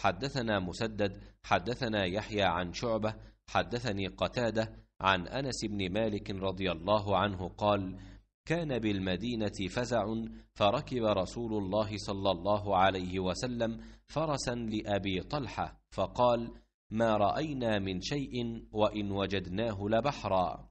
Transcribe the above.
حدثنا مسدد حدثنا يحيى عن شعبة حدثني قتادة عن أنس بن مالك رضي الله عنه قال كان بالمدينة فزع فركب رسول الله صلى الله عليه وسلم فرسا لأبي طلحة فقال ما رأينا من شيء وإن وجدناه لبحرا